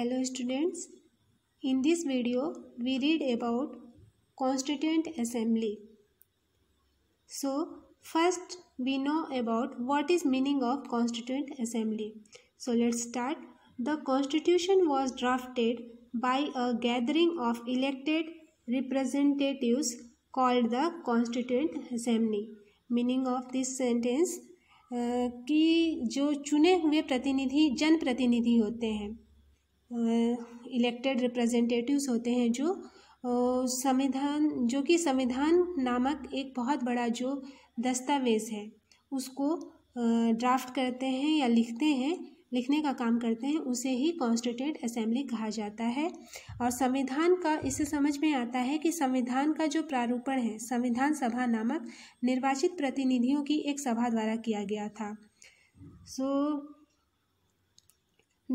hello students in this video we read about constituent assembly so first we know about what is meaning of constituent assembly so let's start the constitution was drafted by a gathering of elected representatives called the constituent assembly meaning of this sentence uh, कि जो चुने हुए प्रतिनिधि जनप्रतिनिधि होते हैं elected representatives होते हैं जो संविधान जो कि संविधान नामक एक बहुत बड़ा जो दस्तावेज़ है उसको ड्राफ्ट करते हैं या लिखते हैं लिखने का काम करते हैं उसे ही कॉन्स्टिट्यूट असेंबली कहा जाता है और संविधान का इससे समझ में आता है कि संविधान का जो प्रारूपण है संविधान सभा नामक निर्वाचित प्रतिनिधियों की एक सभा द्वारा किया गया था so so,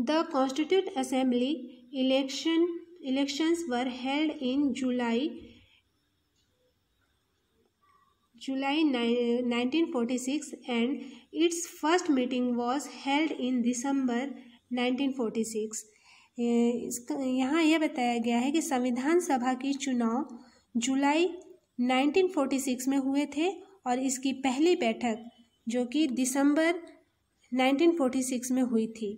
the constitute assembly election elections were held in July July nineteen forty six and its first meeting was held in December nineteen forty six यहाँ यह बताया गया है कि संविधान सभा की चुनाव जुलाई नाइनटीन फोर्टी सिक्स में हुए थे और इसकी पहली बैठक जो कि दिसंबर नाइनटीन फोर्टी सिक्स में हुई थी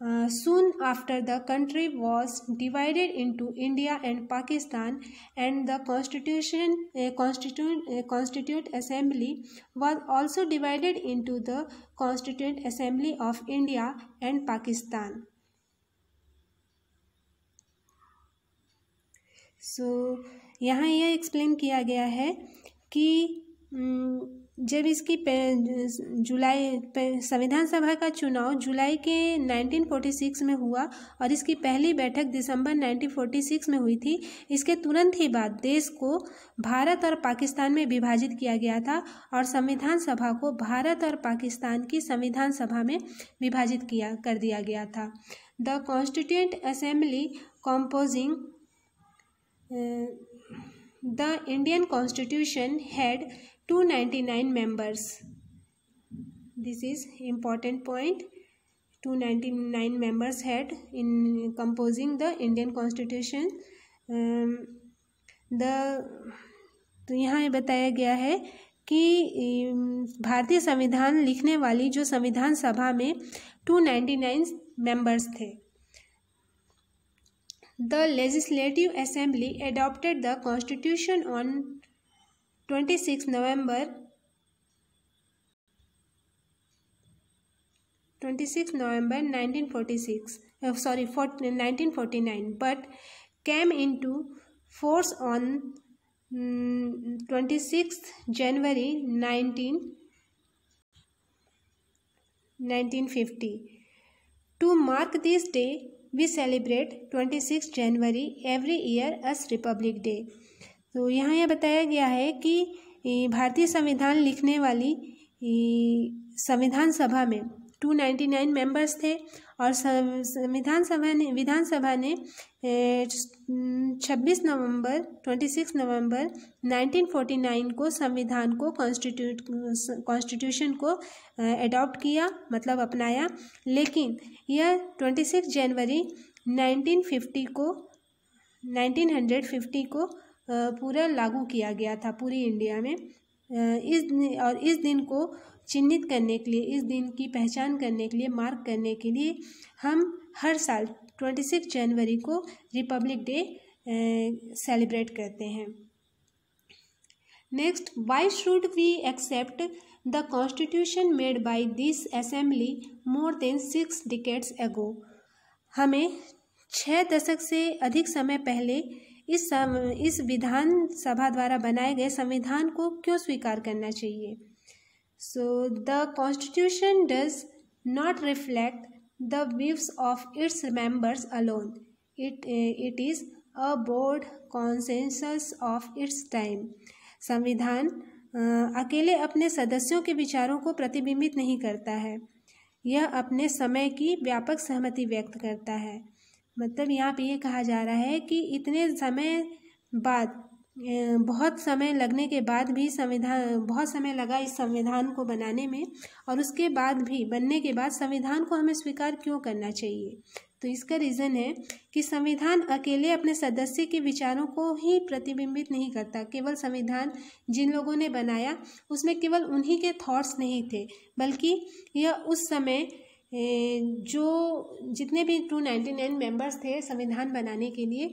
Uh, soon after the country was divided into India and Pakistan and the constitution uh, constituent, uh, constituent assembly was also divided into the constituent assembly of India and Pakistan. So so, यहाँ यह explain किया गया है कि um, जब इसकी जुलाई संविधान सभा का चुनाव जुलाई के 1946 में हुआ और इसकी पहली बैठक दिसंबर 1946 में हुई थी इसके तुरंत ही बाद देश को भारत और पाकिस्तान में विभाजित किया गया था और संविधान सभा को भारत और पाकिस्तान की संविधान सभा में विभाजित किया कर दिया गया था the constituent assembly composing the Indian constitution had two ninety nine members this is important point two ninety nine members had in composing the Indian constitution the तो यहाँ बताया गया है कि um, भारतीय संविधान लिखने वाली जो संविधान सभा में टू नाइन्टी नाइन मेम्बर्स थे the legislative assembly adopted the constitution on 26 November 26 November 1946 uh, sorry 1949 but came into force on mm, twenty-sixth January 19, 1950 to mark this day we celebrate 26 January every year as Republic Day तो यहाँ यह बताया गया है कि भारतीय संविधान लिखने वाली संविधान सभा में 299 मेंबर्स थे और संविधान सभा ने विधानसभा ने 26 नवंबर 26 नवंबर 1949 को संविधान को कॉन्स्टिट्यूट कॉन्स्टिट्यूशन को एडॉप्ट किया मतलब अपनाया लेकिन यह 26 जनवरी 1950 को 1950 को पूरा लागू किया गया था पूरी इंडिया में इस और इस दिन को चिन्हित करने के लिए इस दिन की पहचान करने के लिए मार्क करने के लिए हम हर साल ट्वेंटी सिक्स जनवरी को रिपब्लिक डे सेलिब्रेट करते हैं next why should we accept the constitution made by this assembly more than six decades ago हमें छः दशक से अधिक समय पहले इस सम, इस विधान सभा द्वारा बनाए गए संविधान को क्यों स्वीकार करना चाहिए so the constitution does not reflect the views of its members alone it it is a board consensus of its time संविधान अकेले अपने सदस्यों के विचारों को प्रतिबिंबित नहीं करता है यह अपने समय की व्यापक सहमति व्यक्त करता है मतलब यहाँ पे ये कहा जा रहा है कि इतने समय बाद बहुत समय लगने के बाद भी संविधान बहुत समय लगा इस संविधान को बनाने में और उसके बाद भी बनने के बाद संविधान को हमें स्वीकार क्यों करना चाहिए तो इसका रीज़न है कि संविधान अकेले अपने सदस्य के विचारों को ही प्रतिबिंबित नहीं करता केवल संविधान जिन लोगों ने बनाया उसमें केवल उन्हीं के थॉट्स नहीं थे बल्कि यह उस समय जो जितने भी टू नाइन्टी नाइन मेम्बर्स थे संविधान बनाने के लिए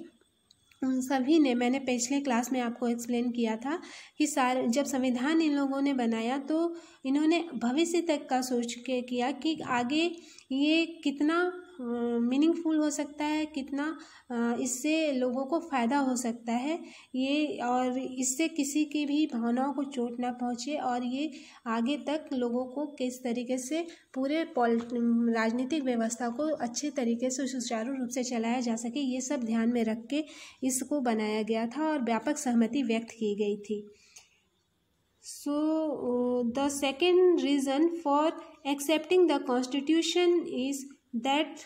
उन सभी ने मैंने पिछले क्लास में आपको एक्सप्लेन किया था कि सारे जब संविधान इन लोगों ने बनाया तो इन्होंने भविष्य तक का सोच के किया कि आगे ये कितना मीनिंगफुल हो सकता है कितना इससे लोगों को फ़ायदा हो सकता है ये और इससे किसी की भी भावनाओं को चोट ना पहुँचे और ये आगे तक लोगों को किस तरीके से पूरे राजनीतिक व्यवस्था को अच्छे तरीके से सुचारू रूप से चलाया जा सके ये सब ध्यान में रख के इसको बनाया गया था और व्यापक सहमति व्यक्त की गई थी so the second reason for accepting the constitution is that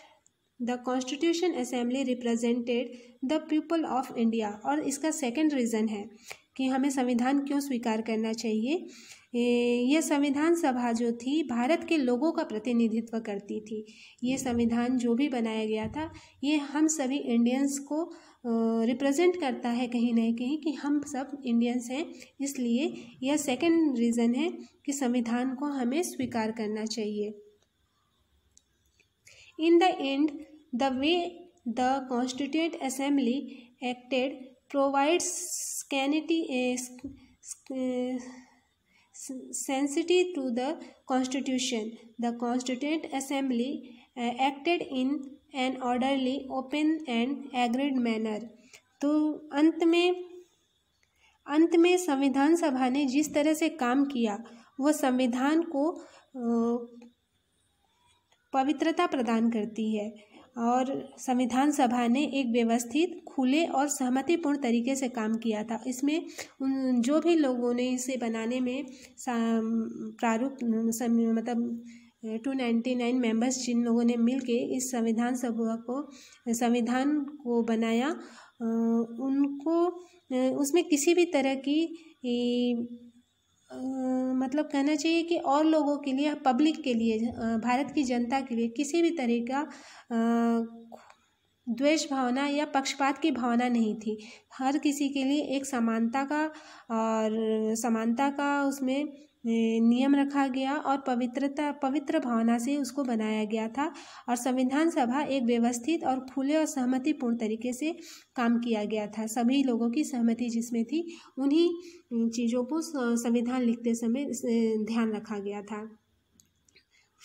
the constitution assembly represented the people of India और इसका सेकेंड रीज़न है कि हमें संविधान क्यों स्वीकार करना चाहिए यह संविधान सभा जो थी भारत के लोगों का प्रतिनिधित्व करती थी ये संविधान जो भी बनाया गया था ये हम सभी इंडियंस को रिप्रेजेंट करता है कहीं ना कहीं कि हम सब इंडियंस हैं इसलिए यह सेकंड रीज़न है कि संविधान को हमें स्वीकार करना चाहिए In the end, the way the Constituent Assembly acted provides sensitivity to the Constitution. The Constituent Assembly acted in an orderly, open and agreed manner. तो अंत में अंत में संविधान सभा ने जिस तरह से काम किया वो संविधान को पवित्रता प्रदान करती है और संविधान सभा ने एक व्यवस्थित खुले और सहमतिपूर्ण तरीके से काम किया था इसमें उन जो भी लोगों ने इसे बनाने में प्रारूप मतलब टू नाइन्टी नाइन मेम्बर्स जिन लोगों ने मिल इस संविधान सभा को संविधान को बनाया उनको उसमें किसी भी तरह की मतलब कहना चाहिए कि और लोगों के लिए पब्लिक के लिए भारत की जनता के लिए किसी भी तरह का द्वेष भावना या पक्षपात की भावना नहीं थी हर किसी के लिए एक समानता का और समानता का उसमें नियम रखा गया और पवित्रता पवित्र भावना से उसको बनाया गया था और संविधान सभा एक व्यवस्थित और खुले और सहमतिपूर्ण तरीके से काम किया गया था सभी लोगों की सहमति जिसमें थी उन्हीं चीज़ों को संविधान लिखते समय ध्यान रखा गया था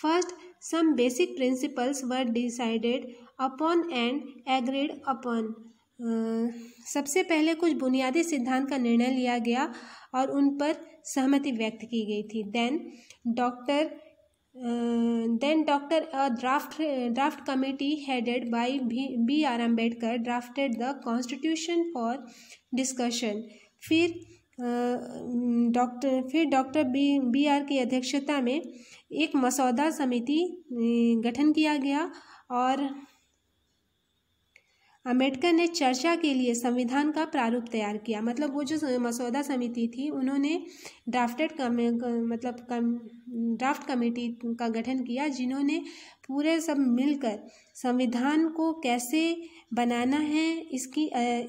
first some basic principles were decided upon and agreed upon सबसे पहले कुछ बुनियादी सिद्धांत का निर्णय लिया गया और उन पर सहमति व्यक्त की गई थी then doctor then doctor draft draft committee headed by B R Ambedkar drafted the constitution for discussion फिर डॉक्टर uh, फिर डॉक्टर बी बी आर की अध्यक्षता में एक मसौदा समिति uh, गठन किया गया और अम्बेडकर ने चर्चा के लिए संविधान का प्रारूप तैयार किया मतलब वो जो मसौदा समिति थी उन्होंने ड्राफ्टेड कम मतलब कम ड्राफ्ट कमेटी का गठन किया जिन्होंने पूरे सब मिलकर संविधान को कैसे बनाना है इसकी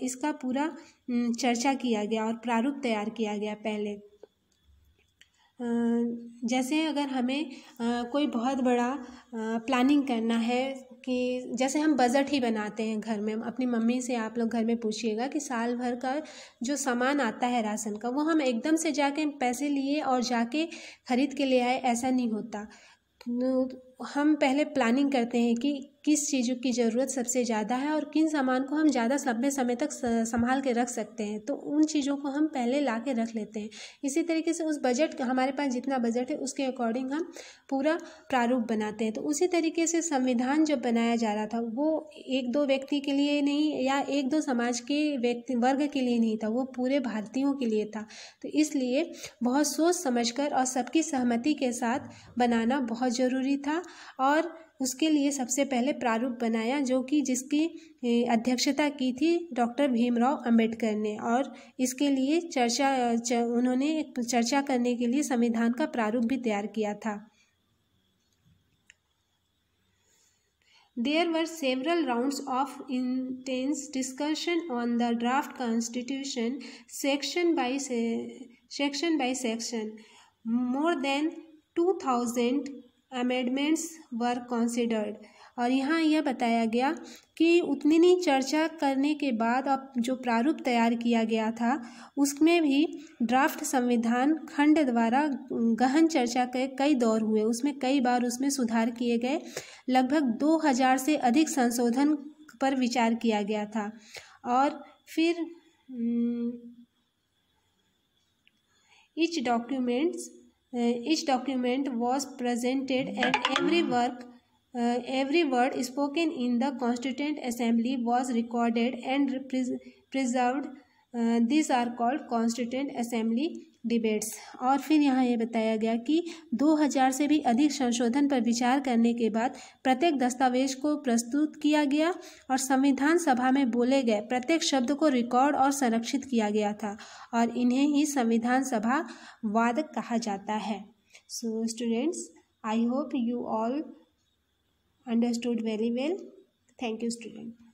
इसका पूरा चर्चा किया गया और प्रारूप तैयार किया गया पहले जैसे अगर हमें कोई बहुत बड़ा प्लानिंग करना है कि जैसे हम बजट ही बनाते हैं घर में अपनी मम्मी से आप लोग घर में पूछिएगा कि साल भर का जो सामान आता है राशन का वो हम एकदम से जाके पैसे लिए और जाके ख़रीद के ले आए ऐसा नहीं होता तो हम पहले प्लानिंग करते हैं कि किस चीज़ों की ज़रूरत सबसे ज़्यादा है और किन सामान को हम ज़्यादा लंबे समय तक संभाल के रख सकते हैं तो उन चीज़ों को हम पहले ला के रख लेते हैं इसी तरीके से उस बजट हमारे पास जितना बजट है उसके अकॉर्डिंग हम पूरा प्रारूप बनाते हैं तो उसी तरीके से संविधान जब बनाया जा रहा था वो एक दो व्यक्ति के लिए नहीं या एक दो समाज के व्यक्ति वर्ग के लिए नहीं था वो पूरे भारतीयों के लिए था तो इसलिए बहुत सोच समझ कर और सबकी सहमति के साथ बनाना बहुत ज़रूरी था और उसके लिए सबसे पहले प्रारूप बनाया जो कि जिसकी अध्यक्षता की थी डॉक्टर भीमराव अंबेडकर ने और इसके लिए चर्चा च, उन्होंने चर्चा करने के लिए संविधान का प्रारूप भी तैयार किया था there were several round of intense discussion on the draft constitution section by section by section more than two thousand amendments were considered और यहाँ यह बताया गया कि उतनी चर्चा करने के बाद अब जो प्रारूप तैयार किया गया था उसमें भी ड्राफ्ट संविधान खंड द्वारा गहन चर्चा के कई दौर हुए उसमें कई बार उसमें सुधार किए गए लगभग दो हज़ार से अधिक संशोधन पर विचार किया गया था और फिर hmm, each documents Uh, each document was presented and every work uh, every word spoken in the constituent assembly was recorded and pres preserved uh, these are called constituent assembly debates और फिर यहाँ ये यह बताया गया कि 2000 से भी अधिक संशोधन पर विचार करने के बाद प्रत्येक दस्तावेज को प्रस्तुत किया गया और संविधान सभा में बोले गए प्रत्येक शब्द को रिकॉर्ड और संरक्षित किया गया था और इन्हें ही संविधान सभा वाद कहा जाता है so students I hope you all understood very well thank you student